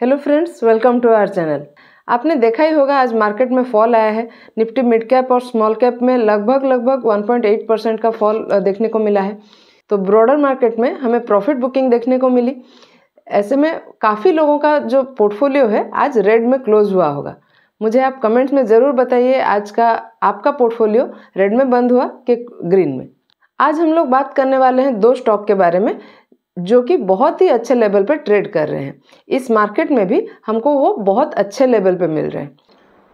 hello friends welcome to our channel आपने देखा ही होगा आज मार्केट में फॉल आया है निफ्टी मिड कैप और स्मॉल कैप में लगभग लगभग 1.8 परसेंट का फॉल देखने को मिला है तो ब्रॉडर मार्केट में हमें प्रॉफिट बुकिंग देखने को मिली ऐसे में काफ़ी लोगों का जो पोर्टफोलियो है आज रेड में क्लोज हुआ होगा मुझे आप कमेंट्स में ज़रूर बताइए आज का आपका पोर्टफोलियो रेड में बंद हुआ कि ग्रीन में आज हम लोग बात करने वाले हैं दो स्टॉक के बारे में जो कि बहुत ही अच्छे लेवल पर ट्रेड कर रहे हैं इस मार्केट में भी हमको वो बहुत अच्छे लेवल पर मिल रहे हैं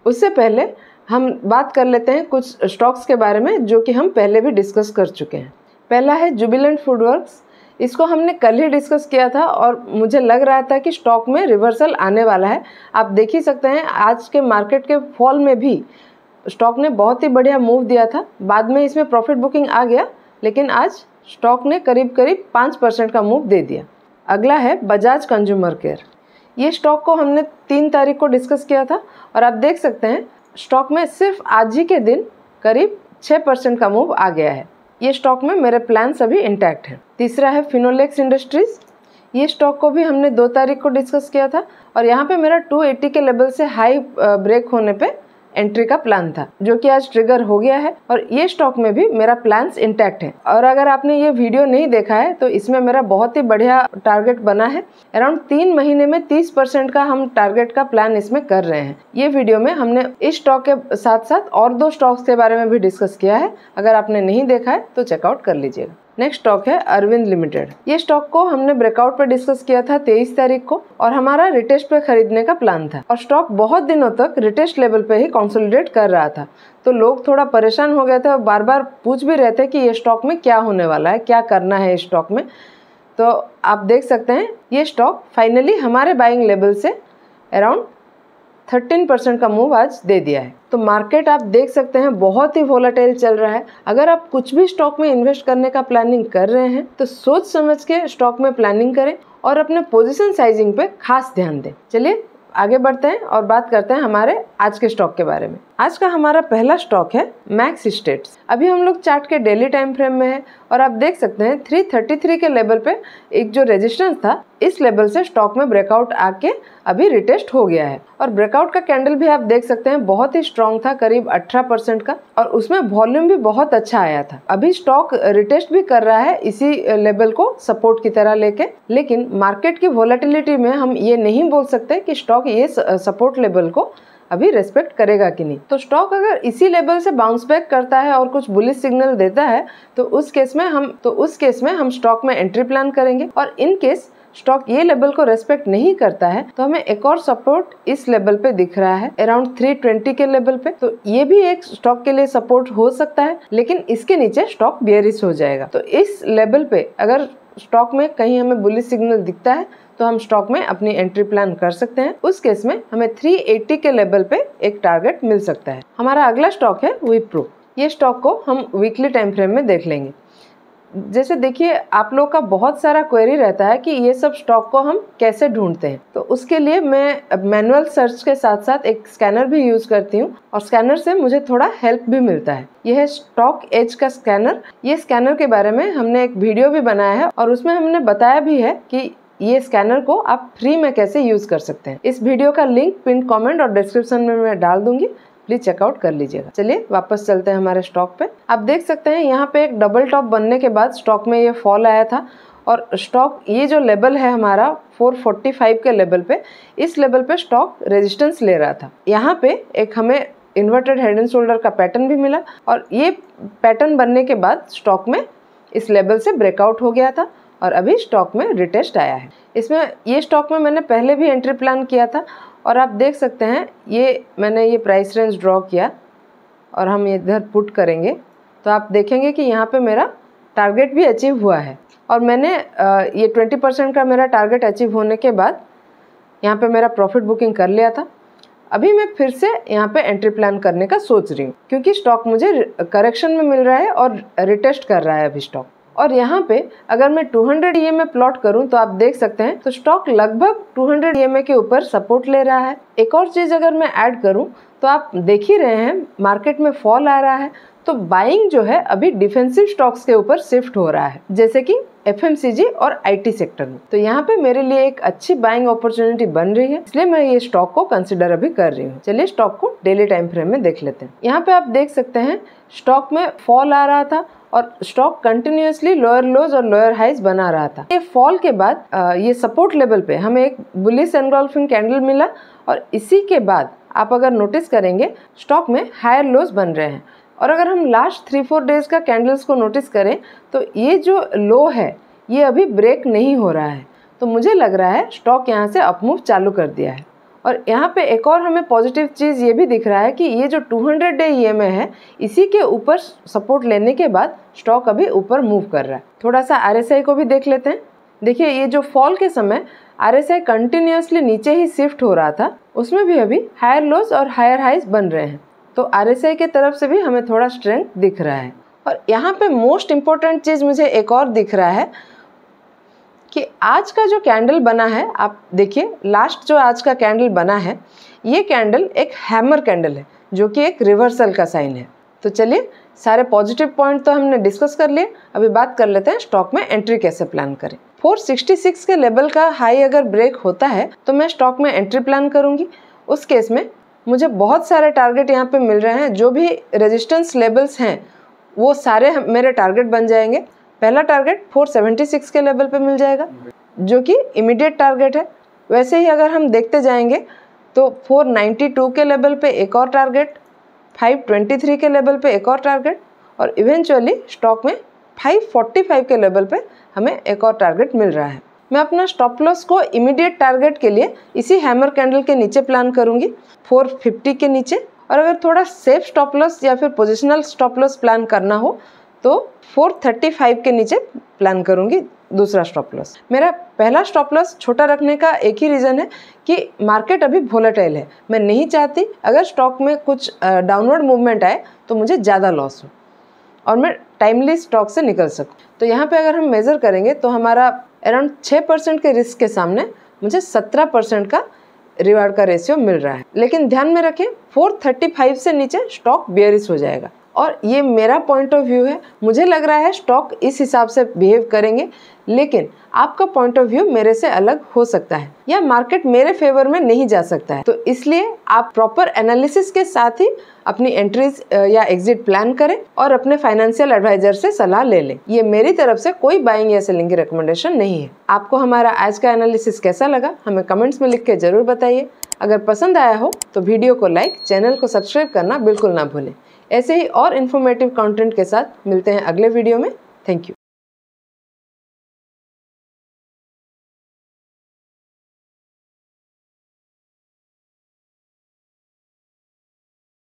उससे पहले हम बात कर लेते हैं कुछ स्टॉक्स के बारे में जो कि हम पहले भी डिस्कस कर चुके हैं पहला है जुबिलेंट फूडवर्क्स इसको हमने कल ही डिस्कस किया था और मुझे लग रहा था कि स्टॉक में रिवर्सल आने वाला है आप देख ही सकते हैं आज के मार्केट के फॉल में भी स्टॉक ने बहुत ही बढ़िया मूव दिया था बाद में इसमें प्रॉफिट बुकिंग आ गया लेकिन आज स्टॉक ने करीब करीब पाँच परसेंट का मूव दे दिया अगला है बजाज कंज्यूमर केयर ये स्टॉक को हमने तीन तारीख को डिस्कस किया था और आप देख सकते हैं स्टॉक में सिर्फ आज ही के दिन करीब छः परसेंट का मूव आ गया है ये स्टॉक में मेरे प्लान सभी इंटैक्ट हैं तीसरा है फिनोलेक्स इंडस्ट्रीज़ ये स्टॉक को भी हमने दो तारीख को डिस्कस किया था और यहाँ पे मेरा 280 के लेवल से हाई ब्रेक होने पे एंट्री का प्लान था जो कि आज ट्रिगर हो गया है और ये स्टॉक में भी मेरा प्लान इंटैक्ट है और अगर आपने ये वीडियो नहीं देखा है तो इसमें मेरा बहुत ही बढ़िया टारगेट बना है अराउंड तीन महीने में तीस परसेंट का हम टारगेट का प्लान इसमें कर रहे हैं ये वीडियो में हमने इस स्टॉक के साथ साथ और दो स्टॉक्स के बारे में भी डिस्कस किया है अगर आपने नहीं देखा है तो चेकआउट कर लीजिएगा नेक्स्ट स्टॉक है अरविंद लिमिटेड ये स्टॉक को हमने ब्रेकआउट पर डिस्कस किया था 23 तारीख को और हमारा रिटेस्ट पर खरीदने का प्लान था और स्टॉक बहुत दिनों तक रिटेस्ट लेवल पे ही कंसोलिडेट कर रहा था तो लोग थोड़ा परेशान हो गए थे और बार बार पूछ भी रहे थे कि ये स्टॉक में क्या होने वाला है क्या करना है इस स्टॉक में तो आप देख सकते हैं ये स्टॉक फाइनली हमारे बाइंग लेवल से अराउंड थर्टीन परसेंट का मूव आज दे दिया है तो मार्केट आप देख सकते हैं बहुत ही वोलाटाइल चल रहा है अगर आप कुछ भी स्टॉक में इन्वेस्ट करने का प्लानिंग कर रहे हैं तो सोच समझ के स्टॉक में प्लानिंग करें और अपने पोजिशन साइजिंग पे खास ध्यान दें चलिए आगे बढ़ते हैं और बात करते हैं हमारे आज के स्टॉक के बारे में आज का हमारा पहला स्टॉक है मैक्स स्टेट्स अभी हम लोग चार्ट के डेली टाइम फ्रेम में है और आप देख सकते हैं 333 के लेवल पे एक जो रेजिस्टेंस था इस लेवल से स्टॉक में ब्रेकआउट आके अभी रिटेस्ट हो गया है और ब्रेकआउट का कैंडल भी आप देख सकते हैं बहुत ही स्ट्रांग था करीब 18 परसेंट का और उसमें वॉल्यूम भी बहुत अच्छा आया था अभी स्टॉक रिटेस्ट भी कर रहा है इसी लेवल को सपोर्ट की तरह लेके लेकिन मार्केट की वॉलेटिलिटी में हम ये नहीं बोल सकते कि स्टॉक ये सपोर्ट लेवल को अभी रेस्पेक्ट करेगा कि नहीं तो स्टॉक अगर इसी लेवल से बाउंस बैक करता है और कुछ बुलिस सिग्नल देता है तो उस केस में हम तो उस केस में हम स्टॉक में एंट्री प्लान करेंगे और इन केस स्टॉक ये लेवल को रेस्पेक्ट नहीं करता है तो हमें एक और सपोर्ट इस लेवल पे दिख रहा है अराउंड 320 के लेवल पे तो ये भी एक स्टॉक के लिए सपोर्ट हो सकता है लेकिन इसके नीचे स्टॉक बेरिस हो जाएगा तो इस लेवल पे अगर स्टॉक में कहीं हमें बुलिस सिग्नल दिखता है तो हम स्टॉक में अपनी एंट्री प्लान कर सकते हैं उस केस में हमें 380 के लेवल पे एक टारगेट मिल सकता है हमारा अगला स्टॉक है विप्रो ये स्टॉक को हम वीकली टाइम फ्रेम में देख लेंगे जैसे देखिए आप लोग का बहुत सारा क्वेरी रहता है कि ये सब स्टॉक को हम कैसे ढूंढते हैं तो उसके लिए मैं मैनुअल सर्च के साथ साथ एक स्कैनर भी यूज़ करती हूँ और स्कैनर से मुझे थोड़ा हेल्प भी मिलता है यह है स्टॉक एज का स्कैनर ये स्कैनर के बारे में हमने एक वीडियो भी बनाया है और उसमें हमने बताया भी है कि ये स्कैनर को आप फ्री में कैसे यूज़ कर सकते हैं इस वीडियो का लिंक पिन कमेंट और डिस्क्रिप्शन में मैं डाल दूंगी प्लीज चेकआउट कर लीजिएगा चलिए वापस चलते हैं हमारे स्टॉक पे आप देख सकते हैं यहाँ पे एक डबल टॉप बनने के बाद स्टॉक में ये फॉल आया था और स्टॉक ये जो लेवल है हमारा 445 के लेवल पे इस लेवल पे स्टॉक रेजिस्टेंस ले रहा था यहाँ पे एक हमें इन्वर्टेड हेड एंड शोल्डर का पैटर्न भी मिला और ये पैटर्न बनने के बाद स्टॉक में इस लेवल से ब्रेकआउट हो गया था और अभी स्टॉक में रिटेस्ट आया है इसमें ये स्टॉक में मैंने पहले भी एंट्री प्लान किया था और आप देख सकते हैं ये मैंने ये प्राइस रेंज ड्रॉ किया और हम इधर पुट करेंगे तो आप देखेंगे कि यहाँ पे मेरा टारगेट भी अचीव हुआ है और मैंने ये ट्वेंटी परसेंट का मेरा टारगेट अचीव होने के बाद यहाँ पे मेरा प्रॉफिट बुकिंग कर लिया था अभी मैं फिर से यहाँ पे एंट्री प्लान करने का सोच रही हूँ क्योंकि स्टॉक मुझे करेक्शन में मिल रहा है और रिटेस्ट कर रहा है अभी स्टॉक और यहाँ पे अगर मैं 200 ई में प्लॉट करूँ तो आप देख सकते हैं तो स्टॉक लगभग 200 ई e के ऊपर सपोर्ट ले रहा है एक और चीज़ अगर मैं ऐड करूँ तो आप देख ही रहे हैं मार्केट में फॉल आ रहा है तो बाइंग जो है अभी डिफेंसिव स्टॉक्स के ऊपर शिफ्ट हो रहा है जैसे कि एफ और आईटी सेक्टर में तो यहाँ पे मेरे लिए एक अच्छी बाइंग अपॉर्चुनिटी बन रही है इसलिए मैं ये स्टॉक को कंसिडर अभी कर रही हूँ चलिए स्टॉक को डेली टाइम फ्रेम में देख लेते हैं यहाँ पे आप देख सकते हैं स्टॉक में फॉल आ रहा था और स्टॉक कंटिन्यूसली लोअर लोज और लोअर हाइज बना रहा था ये फॉल के बाद ये सपोर्ट लेवल पे हमें एक बुलिस एनगोल्फिंग कैंडल मिला और इसी के बाद आप अगर नोटिस करेंगे स्टॉक में हायर लोज बन रहे हैं और अगर हम लास्ट थ्री फोर डेज़ का कैंडल्स को नोटिस करें तो ये जो लो है ये अभी ब्रेक नहीं हो रहा है तो मुझे लग रहा है स्टॉक यहाँ से अपमूव चालू कर दिया है और यहाँ पे एक और हमें पॉजिटिव चीज़ ये भी दिख रहा है कि ये जो 200 डे ई एम है इसी के ऊपर सपोर्ट लेने के बाद स्टॉक अभी ऊपर मूव कर रहा है थोड़ा सा आर को भी देख लेते हैं देखिए ये जो फॉल के समय आर एस आई कंटिन्यूसली नीचे ही शिफ्ट हो रहा था उसमें भी अभी हायर लोज और हायर हाइज बन रहे हैं तो आर एस आई के तरफ से भी हमें थोड़ा स्ट्रेंथ दिख रहा है और यहाँ पे मोस्ट इम्पॉर्टेंट चीज़ मुझे एक और दिख रहा है कि आज का जो कैंडल बना है आप देखिए लास्ट जो आज का कैंडल बना है ये कैंडल एक हैमर कैंडल है जो कि एक रिवर्सल का साइन है तो चलिए सारे पॉजिटिव पॉइंट तो हमने डिस्कस कर लिए अभी बात कर लेते हैं स्टॉक में एंट्री कैसे प्लान करें 466 के लेवल का हाई अगर ब्रेक होता है तो मैं स्टॉक में एंट्री प्लान करूंगी उस केस में मुझे बहुत सारे टारगेट यहाँ पे मिल रहे हैं जो भी रेजिस्टेंस लेवल्स हैं वो सारे मेरे टारगेट बन जाएंगे पहला टारगेट 476 के लेवल पे मिल जाएगा जो कि इमीडिएट टारगेट है वैसे ही अगर हम देखते जाएंगे तो 492 के लेवल पे एक और टारगेट 523 के लेवल पे एक और टारगेट और इवेंचुअली स्टॉक में 545 के लेवल पे हमें एक और टारगेट मिल रहा है मैं अपना स्टॉप लॉस को इमीडिएट टारगेट के लिए इसी हैमर कैंडल के नीचे प्लान करूंगी फोर के नीचे और अगर थोड़ा सेफ स्टॉप लॉस या फिर पोजिशनल स्टॉप लॉस प्लान करना हो तो 435 के नीचे प्लान करूँगी दूसरा स्टॉप लॉस मेरा पहला स्टॉप लॉस छोटा रखने का एक ही रीज़न है कि मार्केट अभी वोलेटाइल है मैं नहीं चाहती अगर स्टॉक में कुछ डाउनवर्ड मूवमेंट आए तो मुझे ज़्यादा लॉस हो और मैं टाइमली स्टॉक से निकल सकूँ तो यहाँ पर अगर हम मेज़र करेंगे तो हमारा अराउंड छः परसेंट के रिस्क के सामने मुझे सत्रह परसेंट का रिवार्ड का रेशियो मिल रहा है लेकिन ध्यान में रखें 435 से नीचे स्टॉक बेरिस हो जाएगा और ये मेरा पॉइंट ऑफ व्यू है मुझे लग रहा है स्टॉक इस हिसाब से बिहेव करेंगे लेकिन आपका पॉइंट ऑफ व्यू मेरे से अलग हो सकता है या मार्केट मेरे फेवर में नहीं जा सकता है तो इसलिए आप प्रॉपर एनालिसिस के साथ ही अपनी एंट्रीज या एग्जिट प्लान करें और अपने फाइनेंशियल एडवाइजर से सलाह ले लें ये मेरी तरफ से कोई बाइंग या सेलिंग की रिकमेंडेशन नहीं है आपको हमारा आज का एनालिसिस कैसा लगा हमें कमेंट्स में लिख के जरूर बताइए अगर पसंद आया हो तो वीडियो को लाइक चैनल को सब्सक्राइब करना बिल्कुल ना भूलें ऐसे ही और इन्फॉर्मेटिव कंटेंट के साथ मिलते हैं अगले वीडियो में थैंक यू